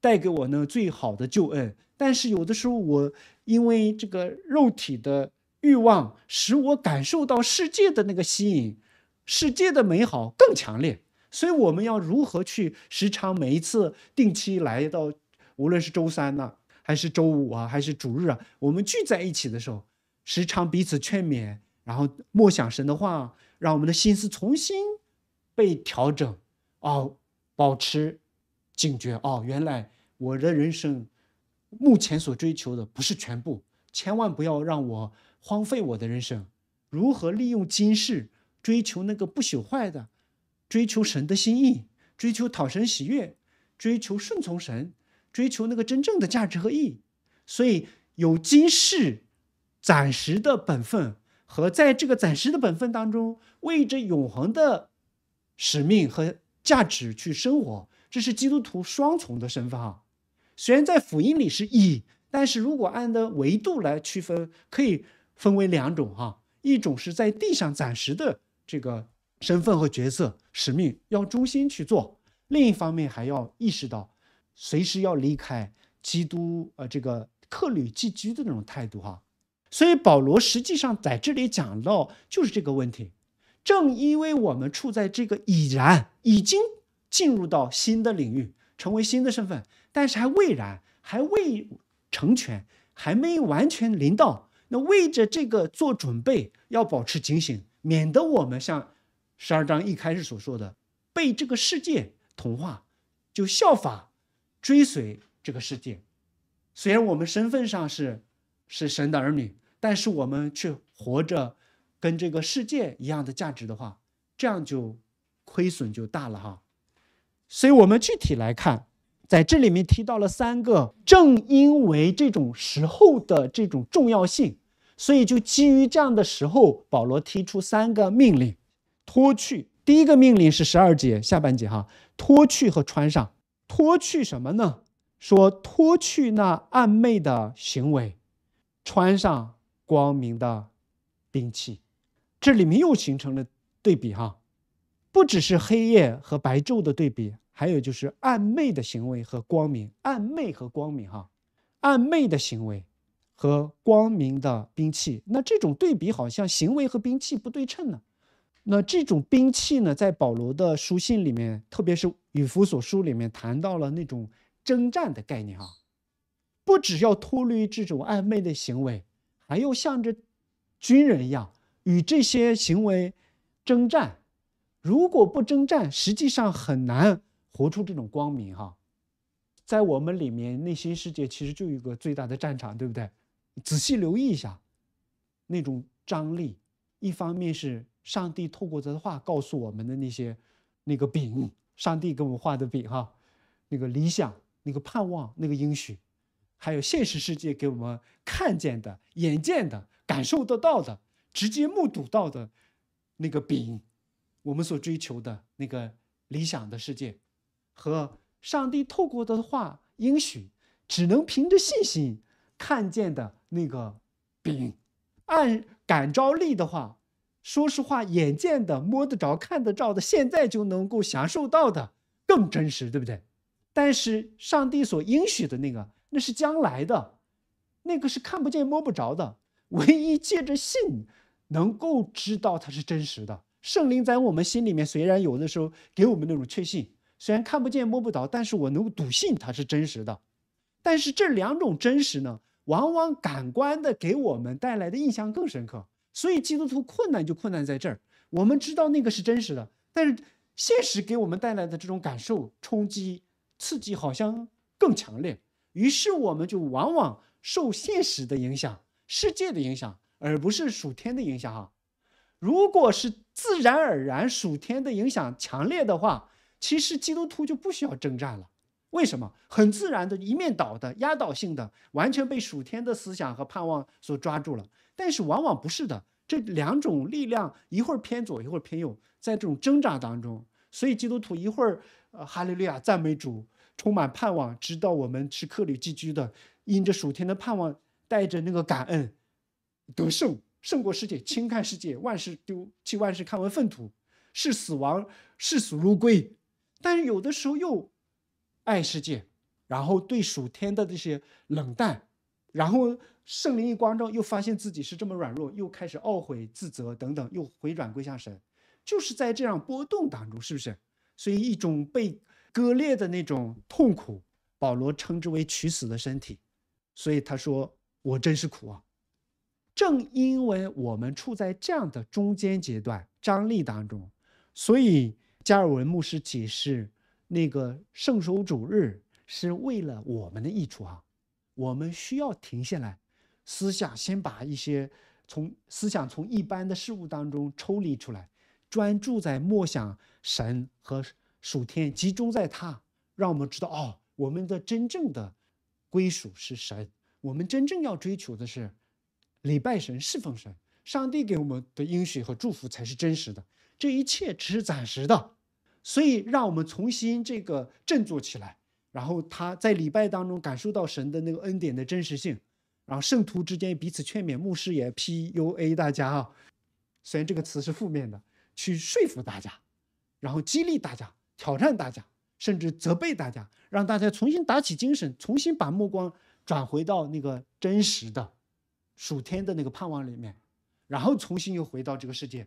带给我呢最好的救恩，但是有的时候我因为这个肉体的。欲望使我感受到世界的那个吸引，世界的美好更强烈。所以我们要如何去时常每一次定期来到，无论是周三呢，还是周五啊，还是主日啊，我们聚在一起的时候，时常彼此劝勉，然后默想神的话，让我们的心思重新被调整，哦，保持警觉。哦，原来我的人生目前所追求的不是全部，千万不要让我。荒废我的人生，如何利用今世追求那个不朽坏的，追求神的心意，追求讨神喜悦，追求顺从神，追求那个真正的价值和意义。所以有今世暂时的本分和在这个暂时的本分当中为着永恒的使命和价值去生活，这是基督徒双重的身份。啊。虽然在福音里是义，但是如果按的维度来区分，可以。分为两种哈，一种是在地上暂时的这个身份和角色使命要忠心去做；另一方面还要意识到随时要离开基督，呃，这个客旅寄居的那种态度哈。所以保罗实际上在这里讲到就是这个问题。正因为我们处在这个已然已经进入到新的领域，成为新的身份，但是还未然，还未成全，还没完全临到。那为着这个做准备，要保持警醒，免得我们像十二章一开始所说的，被这个世界同化，就效法、追随这个世界。虽然我们身份上是是神的儿女，但是我们却活着跟这个世界一样的价值的话，这样就亏损就大了哈。所以我们具体来看。在这里面提到了三个，正因为这种时候的这种重要性，所以就基于这样的时候，保罗提出三个命令：脱去。第一个命令是十二节下半节哈，脱去和穿上。脱去什么呢？说脱去那暗昧的行为，穿上光明的兵器。这里面又形成了对比哈，不只是黑夜和白昼的对比。还有就是暗昧的行为和光明，暗昧和光明，哈，暗昧的行为和光明的兵器，那这种对比好像行为和兵器不对称呢。那这种兵器呢，在保罗的书信里面，特别是与弗所书里面谈到了那种征战的概念，啊，不只要脱离这种暧昧的行为，还要像着军人一样与这些行为征战。如果不征战，实际上很难。活出这种光明哈，在我们里面内心世界其实就有一个最大的战场，对不对？仔细留意一下，那种张力，一方面是上帝透过他的话告诉我们的那些那个饼，上帝给我们画的饼哈，那个理想、那个盼望、那个应许，还有现实世界给我们看见的、眼见的、感受得到的、直接目睹到的那个饼，我们所追求的那个理想的世界。和上帝透过的话应许，只能凭着信心看见的那个饼。按感召力的话，说实话，眼见的、摸得着、看得着的，现在就能够享受到的更真实，对不对？但是上帝所应许的那个，那是将来的，那个是看不见、摸不着的，唯一借着信能够知道它是真实的。圣灵在我们心里面，虽然有的时候给我们那种确信。虽然看不见摸不着，但是我能够笃信它是真实的。但是这两种真实呢，往往感官的给我们带来的印象更深刻。所以基督徒困难就困难在这儿。我们知道那个是真实的，但是现实给我们带来的这种感受、冲击、刺激好像更强烈。于是我们就往往受现实的影响、世界的影响，而不是属天的影响。哈，如果是自然而然属天的影响强烈的话。其实基督徒就不需要征战了，为什么？很自然的一面倒的、压倒性的，完全被数天的思想和盼望所抓住了。但是往往不是的，这两种力量一会儿偏左，一会儿偏右，在这种挣扎当中。所以基督徒一会儿哈利路亚赞美主，充满盼望，直到我们是客旅寄居的，因着属天的盼望，带着那个感恩得胜，胜过世界，轻看世界，万事丢弃，万事看为粪土，视死亡视死如归。但是有的时候又爱世界，然后对暑天的这些冷淡，然后圣灵一光照，又发现自己是这么软弱，又开始懊悔、自责等等，又回转归向神，就是在这样波动当中，是不是？所以一种被割裂的那种痛苦，保罗称之为“取死的身体”，所以他说：“我真是苦啊！”正因为我们处在这样的中间阶段、张力当中，所以。加尔文牧师解释，那个圣手主日是为了我们的益处啊，我们需要停下来，思想先把一些从思想从一般的事物当中抽离出来，专注在默想神和属天，集中在他，让我们知道哦，我们的真正的归属是神，我们真正要追求的是礼拜神、侍奉神，上帝给我们的应许和祝福才是真实的，这一切只是暂时的。所以，让我们重新这个振作起来，然后他在礼拜当中感受到神的那个恩典的真实性，然后圣徒之间彼此劝勉，牧师也 P U A 大家啊，虽然这个词是负面的，去说服大家，然后激励大家，挑战大家，甚至责备大家，让大家重新打起精神，重新把目光转回到那个真实的属天的那个盼望里面，然后重新又回到这个世界。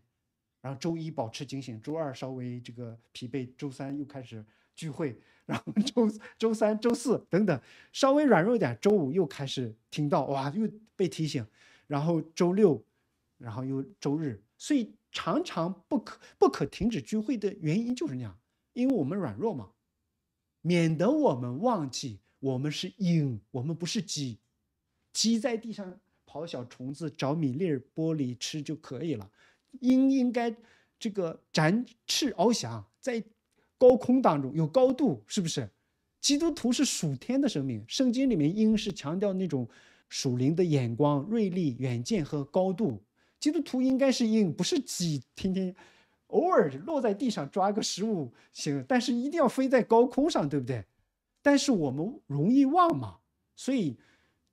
然后周一保持警醒，周二稍微这个疲惫，周三又开始聚会，然后周 *laughs* 周三、周四等等，稍微软弱一点，周五又开始听到哇，又被提醒，然后周六，然后又周日，所以常常不可不可停止聚会的原因就是那样，因为我们软弱嘛，免得我们忘记我们是鹰，我们不是鸡，鸡在地上跑，小虫子找米粒儿玻璃吃就可以了。鹰应该这个展翅翱翔在高空当中，有高度是不是？基督徒是属天的生命，圣经里面鹰是强调那种属灵的眼光、锐利、远见和高度。基督徒应该是鹰，不是鸡。天天偶尔落在地上抓个食物行，但是一定要飞在高空上，对不对？但是我们容易忘嘛，所以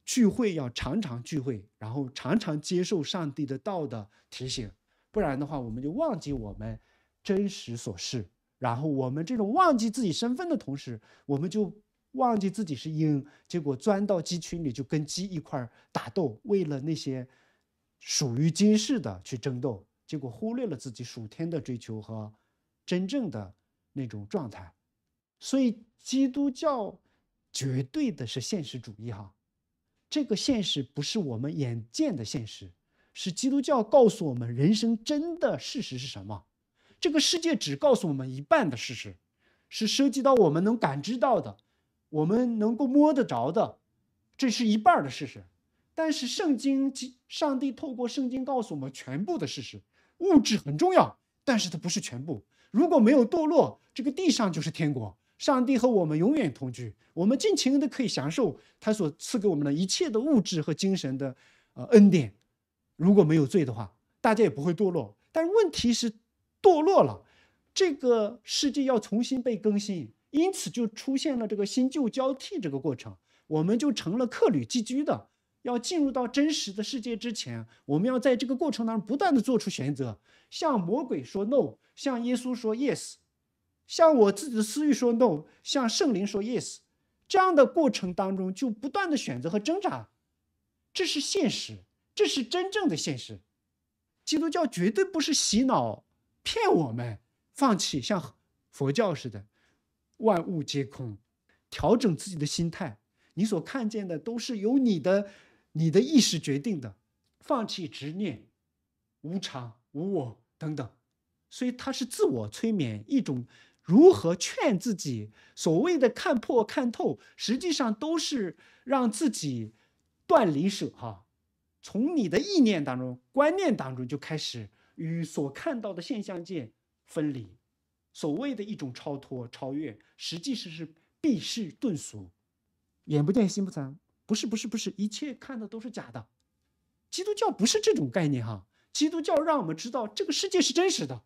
聚会要常常聚会，然后常常接受上帝的道的提醒。不然的话，我们就忘记我们真实所是，然后我们这种忘记自己身份的同时，我们就忘记自己是鹰，结果钻到鸡群里就跟鸡一块儿打斗，为了那些属于今世的去争斗，结果忽略了自己属天的追求和真正的那种状态。所以基督教绝对的是现实主义哈，这个现实不是我们眼见的现实。是基督教告诉我们，人生真的事实是什么？这个世界只告诉我们一半的事实，是涉及到我们能感知到的，我们能够摸得着的，这是一半的事实。但是圣经，上帝透过圣经告诉我们全部的事实。物质很重要，但是它不是全部。如果没有堕落，这个地上就是天国，上帝和我们永远同居，我们尽情的可以享受他所赐给我们的一切的物质和精神的呃恩典。如果没有罪的话，大家也不会堕落。但问题是，堕落了，这个世界要重新被更新，因此就出现了这个新旧交替这个过程。我们就成了客旅寄居的。要进入到真实的世界之前，我们要在这个过程当中不断的做出选择：向魔鬼说 no，向耶稣说 yes，向我自己的私欲说 no，向圣灵说 yes。这样的过程当中就不断的选择和挣扎，这是现实。这是真正的现实，基督教绝对不是洗脑骗我们，放弃像佛教似的万物皆空，调整自己的心态，你所看见的都是由你的你的意识决定的，放弃执念，无常无我等等，所以它是自我催眠一种如何劝自己，所谓的看破看透，实际上都是让自己断离舍哈。从你的意念当中、观念当中就开始与所看到的现象界分离，所谓的一种超脱、超越，实际是是避世遁俗，眼不见心不藏。不是，不是，不是，一切看的都是假的。基督教不是这种概念哈，基督教让我们知道这个世界是真实的，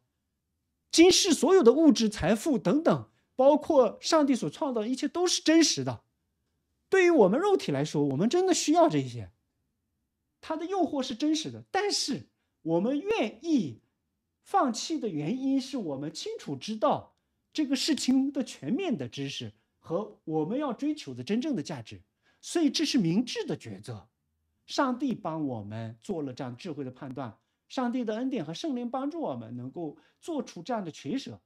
今世所有的物质财富等等，包括上帝所创造，的一切都是真实的。对于我们肉体来说，我们真的需要这些。它的诱惑是真实的，但是我们愿意放弃的原因是我们清楚知道这个事情的全面的知识和我们要追求的真正的价值，所以这是明智的抉择。上帝帮我们做了这样智慧的判断，上帝的恩典和圣灵帮助我们能够做出这样的取舍。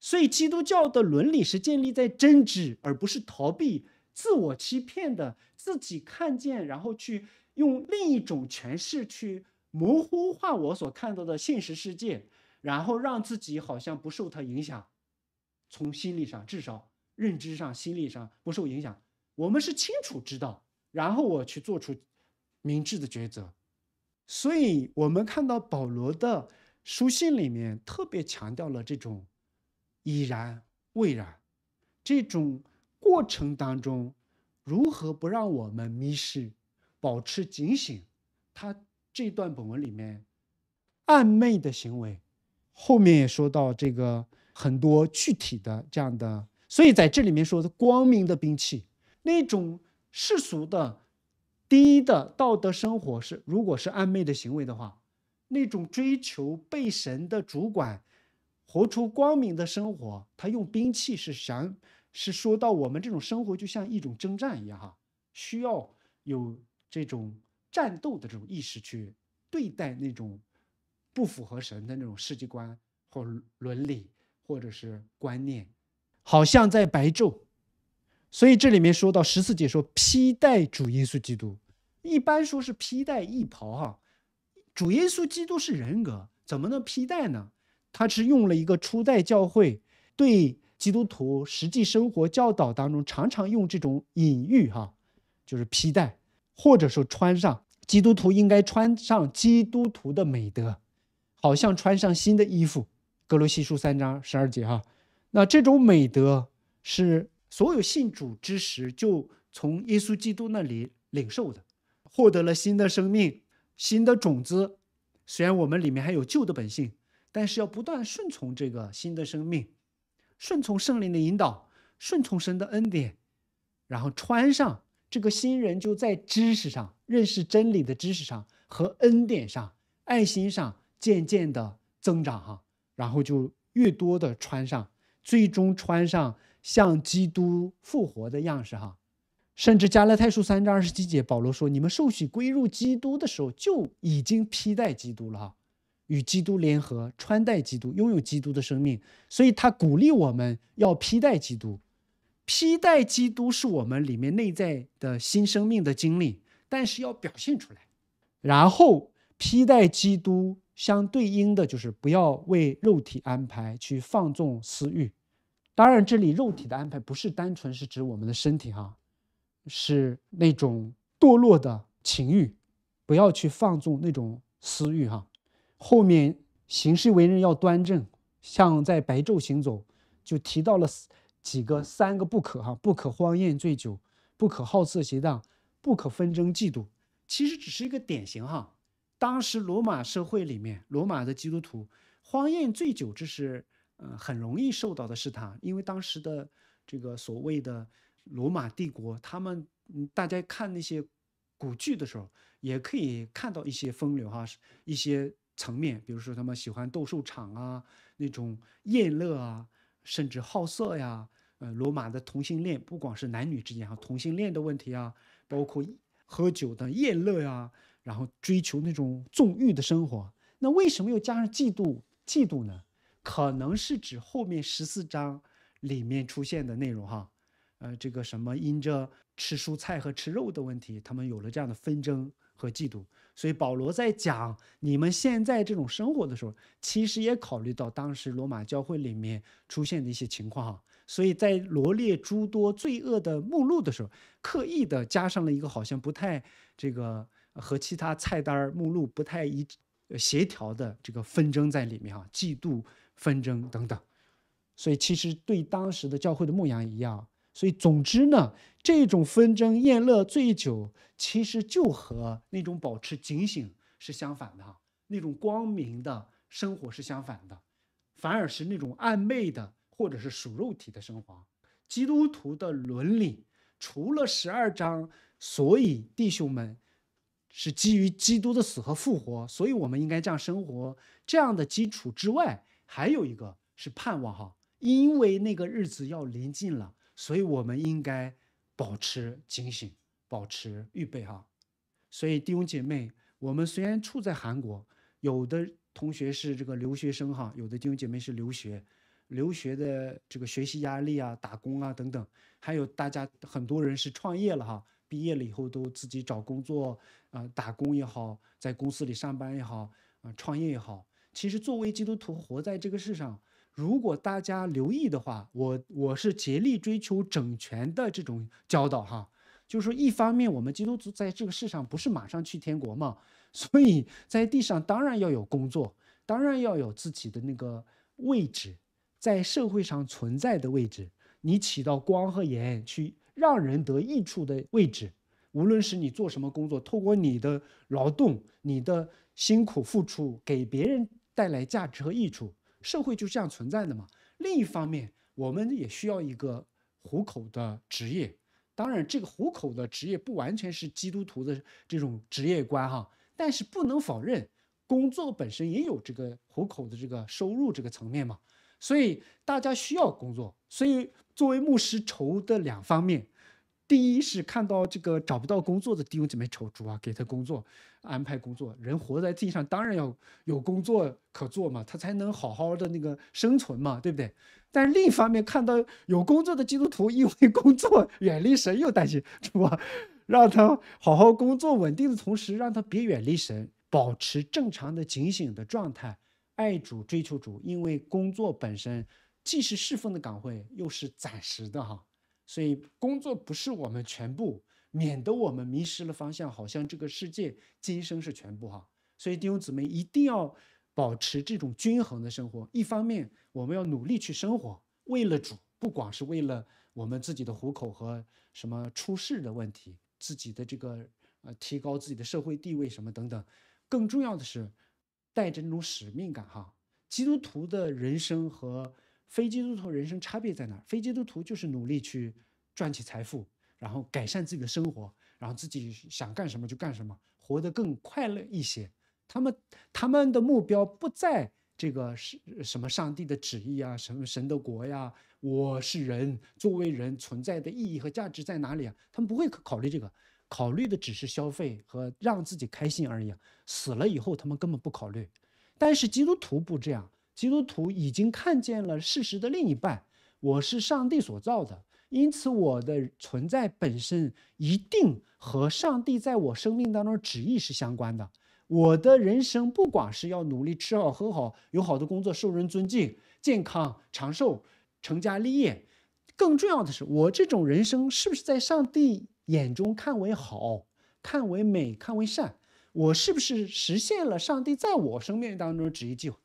所以基督教的伦理是建立在真知而不是逃避、自我欺骗的自己看见，然后去。用另一种诠释去模糊化我所看到的现实世界，然后让自己好像不受它影响，从心理上至少认知上、心理上不受影响。我们是清楚知道，然后我去做出明智的抉择。所以，我们看到保罗的书信里面特别强调了这种已然未然这种过程当中，如何不让我们迷失？保持警醒，他这段本文里面暧昧的行为，后面也说到这个很多具体的这样的，所以在这里面说的光明的兵器，那种世俗的低的道德生活是，如果是暧昧的行为的话，那种追求被神的主管活出光明的生活，他用兵器是想是说到我们这种生活就像一种征战一样哈，需要有。这种战斗的这种意识去对待那种不符合神的那种世界观或伦理或者是观念，好像在白昼。所以这里面说到十四节说披戴主耶稣基督，一般说是披戴一袍哈。主耶稣基督是人格，怎么能披戴呢？他是用了一个初代教会对基督徒实际生活教导当中常常用这种隐喻哈，就是披戴。或者说，穿上基督徒应该穿上基督徒的美德，好像穿上新的衣服。格罗西书三章十二节哈，那这种美德是所有信主之时就从耶稣基督那里领受的，获得了新的生命、新的种子。虽然我们里面还有旧的本性，但是要不断顺从这个新的生命，顺从圣灵的引导，顺从神的恩典，然后穿上。这个新人就在知识上认识真理的知识上和恩典上、爱心上渐渐的增长哈，然后就越多的穿上，最终穿上像基督复活的样式哈。甚至加勒泰书三章二十七节，保罗说：“你们受洗归入基督的时候，就已经披戴基督了哈，与基督联合，穿戴基督，拥有基督的生命。”所以，他鼓励我们要披戴基督。披戴基督是我们里面内在的新生命的经历，但是要表现出来。然后披戴基督相对应的就是不要为肉体安排去放纵私欲。当然，这里肉体的安排不是单纯是指我们的身体哈，是那种堕落的情欲，不要去放纵那种私欲哈。后面行事为人要端正，像在白昼行走，就提到了。几个三个不可哈，不可荒宴醉酒，不可好色邪荡，不可纷争嫉妒。其实只是一个典型哈。当时罗马社会里面，罗马的基督徒荒宴醉酒，这是呃很容易受到的试探。因为当时的这个所谓的罗马帝国，他们大家看那些古剧的时候，也可以看到一些风流哈一些层面，比如说他们喜欢斗兽场啊，那种宴乐啊。甚至好色呀，呃，罗马的同性恋，不光是男女之间哈，同性恋的问题啊，包括喝酒的宴乐呀，然后追求那种纵欲的生活。那为什么又加上嫉妒？嫉妒呢？可能是指后面十四章里面出现的内容哈，呃，这个什么因着吃蔬菜和吃肉的问题，他们有了这样的纷争和嫉妒。所以保罗在讲你们现在这种生活的时候，其实也考虑到当时罗马教会里面出现的一些情况哈。所以在罗列诸多罪恶的目录的时候，刻意的加上了一个好像不太这个和其他菜单目录不太一协调的这个纷争在里面哈，嫉妒纷争等等。所以其实对当时的教会的牧羊一样。所以，总之呢，这种纷争、宴乐、醉酒，其实就和那种保持警醒是相反的，哈，那种光明的生活是相反的，反而是那种暧昧的或者是属肉体的生活。基督徒的伦理除了十二章，所以弟兄们是基于基督的死和复活，所以我们应该这样生活这样的基础之外，还有一个是盼望，哈，因为那个日子要临近了。所以，我们应该保持警醒，保持预备哈。所以，弟兄姐妹，我们虽然处在韩国，有的同学是这个留学生哈，有的弟兄姐妹是留学，留学的这个学习压力啊、打工啊等等，还有大家很多人是创业了哈，毕业了以后都自己找工作啊、打工也好，在公司里上班也好啊、创业也好，其实作为基督徒活在这个世上。如果大家留意的话，我我是竭力追求整全的这种教导哈，就是说，一方面我们基督徒在这个世上不是马上去天国嘛，*laughs* 所以在地上当然要有工作，当然要有自己的那个位置，在社会上存在的位置，你起到光和盐，去让人得益处的位置。无论是你做什么工作，透过你的劳动、你的辛苦付出，给别人带来价值和益处。社会就是这样存在的嘛。另一方面，我们也需要一个糊口的职业。当然，这个糊口的职业不完全是基督徒的这种职业观哈，但是不能否认，工作本身也有这个糊口的这个收入这个层面嘛。所以大家需要工作。所以作为牧师，愁的两方面。第一是看到这个找不到工作的弟兄姐妹求主啊，给他工作，安排工作。人活在地上，当然要有工作可做嘛，他才能好好的那个生存嘛，对不对？但另一方面，看到有工作的基督徒因为工作远离神，又担心，主啊，让他好好工作稳定的同时，让他别远离神，保持正常的警醒的状态，爱主，追求主。因为工作本身既是侍奉的岗位，又是暂时的哈。所以工作不是我们全部，免得我们迷失了方向，好像这个世界今生是全部哈。所以弟兄姊妹一定要保持这种均衡的生活。一方面我们要努力去生活，为了主，不光是为了我们自己的糊口和什么出世的问题，自己的这个呃提高自己的社会地位什么等等，更重要的是带着那种使命感哈。基督徒的人生和。非基督徒人生差别在哪？非基督徒就是努力去赚取财富，然后改善自己的生活，然后自己想干什么就干什么，活得更快乐一些。他们他们的目标不在这个什什么上帝的旨意啊，什么神的国呀。我是人，作为人存在的意义和价值在哪里？啊？他们不会考虑这个，考虑的只是消费和让自己开心而已。死了以后，他们根本不考虑。但是基督徒不这样。基督徒已经看见了事实的另一半。我是上帝所造的，因此我的存在本身一定和上帝在我生命当中旨意是相关的。我的人生，不管是要努力吃好喝好，有好的工作受人尊敬，健康长寿，成家立业，更重要的是，我这种人生是不是在上帝眼中看为好看为美看为善？我是不是实现了上帝在我生命当中的旨意计划？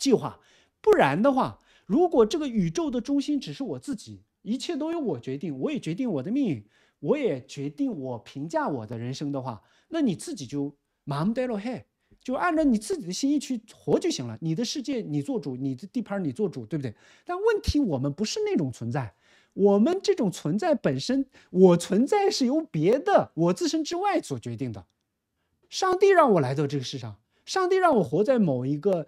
计划，不然的话，如果这个宇宙的中心只是我自己，一切都由我决定，我也决定我的命运，我也决定我评价我的人生的话，那你自己就忙得了嘿，就按照你自己的心意去活就行了。你的世界你做主，你的地盘你做主，对不对？但问题我们不是那种存在，我们这种存在本身，我存在是由别的我自身之外所决定的。上帝让我来到这个世上。上帝让我活在某一个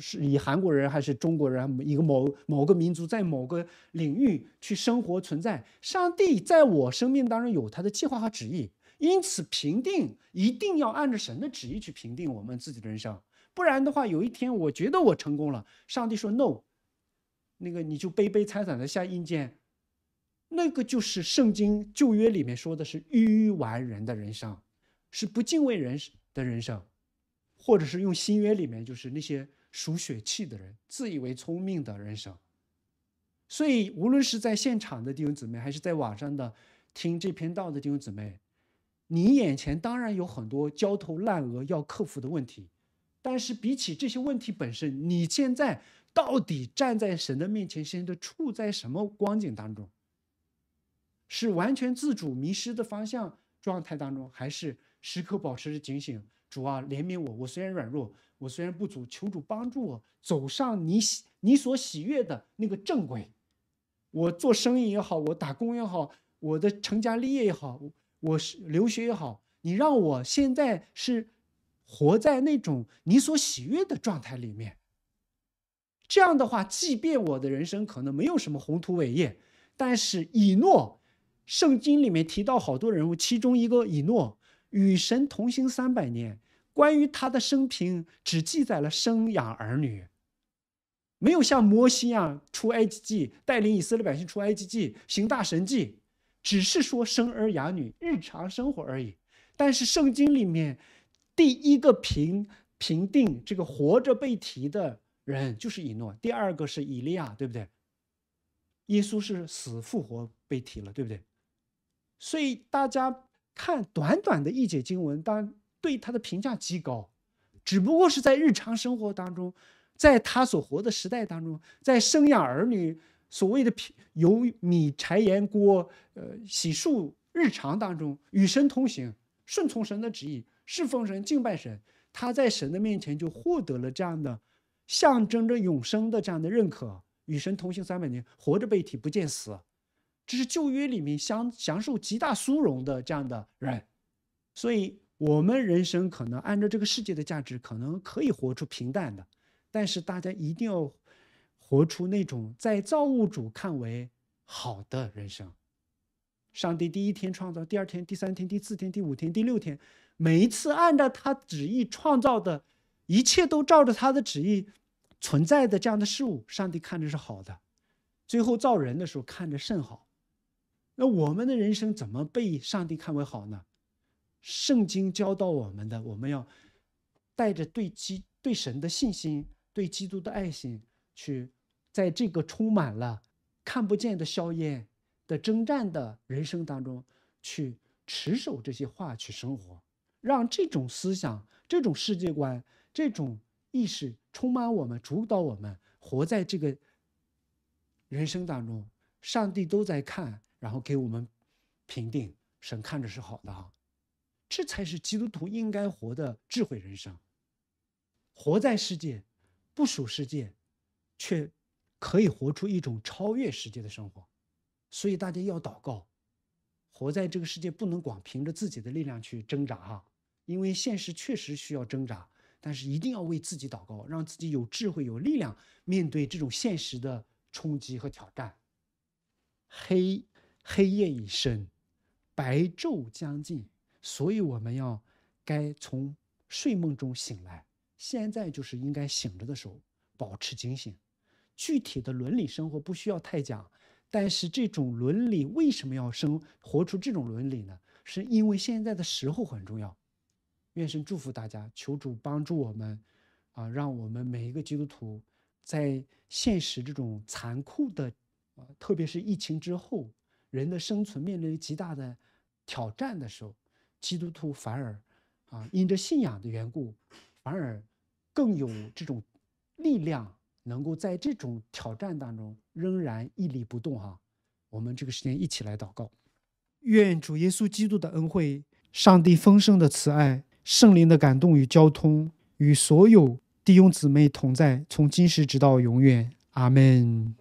是以韩国人还是中国人，一个某某个民族在某个领域去生活存在。上帝在我生命当中有他的计划和旨意，因此评定一定要按照神的旨意去评定我们自己的人生，不然的话，有一天我觉得我成功了，上帝说 no，那个你就悲悲惨惨的下阴间，那个就是圣经旧约里面说的是愚愚顽人的人生，是不敬畏人的人生。或者是用新约里面，就是那些属血气的人，自以为聪明的人生。所以，无论是在现场的弟兄姊妹，还是在网上的听这篇道的弟兄姊妹，你眼前当然有很多焦头烂额要克服的问题，但是比起这些问题本身，你现在到底站在神的面前，现在处在什么光景当中？是完全自主迷失的方向状态当中，还是时刻保持着警醒？主啊，怜悯我！我虽然软弱，我虽然不足，求主帮助我走上你喜你所喜悦的那个正轨。我做生意也好，我打工也好，我的成家立业也好，我是留学也好，你让我现在是活在那种你所喜悦的状态里面。这样的话，即便我的人生可能没有什么宏图伟业，但是以诺，圣经里面提到好多人物，其中一个以诺与神同行三百年。关于他的生平，只记载了生养儿女，没有像摩西一样出埃及记，带领以色列百姓出埃及记，行大神迹，只是说生儿养女，日常生活而已。但是圣经里面第一个评评定这个活着被提的人就是以诺，第二个是以利亚，对不对？耶稣是死复活被提了，对不对？所以大家看短短的一节经文，当。对他的评价极高，只不过是在日常生活当中，在他所活的时代当中，在生养儿女所谓的油米柴盐锅呃洗漱日常当中，与神同行，顺从神的旨意，侍奉神，敬拜神，他在神的面前就获得了这样的象征着永生的这样的认可。与神同行三百年，活着被提不见死，这是旧约里面享享受极大殊荣的这样的人，所以。我们人生可能按照这个世界的价值，可能可以活出平淡的，但是大家一定要活出那种在造物主看为好的人生。上帝第一天创造，第二天、第三天、第四天、第五天、第六天，每一次按照他旨意创造的，一切都照着他的旨意存在的这样的事物，上帝看着是好的。最后造人的时候看着甚好。那我们的人生怎么被上帝看为好呢？圣经教导我们的，我们要带着对基对神的信心，对基督的爱心，去在这个充满了看不见的硝烟的征战的人生当中，去持守这些话去生活，让这种思想、这种世界观、这种意识充满我们，主导我们活在这个人生当中。上帝都在看，然后给我们评定，神看着是好的哈。这才是基督徒应该活的智慧人生。活在世界，不属世界，却可以活出一种超越世界的生活。所以大家要祷告，活在这个世界不能光凭着自己的力量去挣扎哈，因为现实确实需要挣扎，但是一定要为自己祷告，让自己有智慧、有力量面对这种现实的冲击和挑战。黑黑夜已深，白昼将近。所以我们要该从睡梦中醒来，现在就是应该醒着的时候，保持警醒。具体的伦理生活不需要太讲，但是这种伦理为什么要生活出这种伦理呢？是因为现在的时候很重要。愿神祝福大家，求主帮助我们，啊，让我们每一个基督徒在现实这种残酷的，啊，特别是疫情之后，人的生存面临极大的挑战的时候。基督徒反而，啊，因着信仰的缘故，反而更有这种力量，能够在这种挑战当中仍然屹立不动。哈，我们这个时间一起来祷告，愿主耶稣基督的恩惠、上帝丰盛的慈爱、圣灵的感动与交通，与所有弟兄姊妹同在，从今时直到永远。阿门。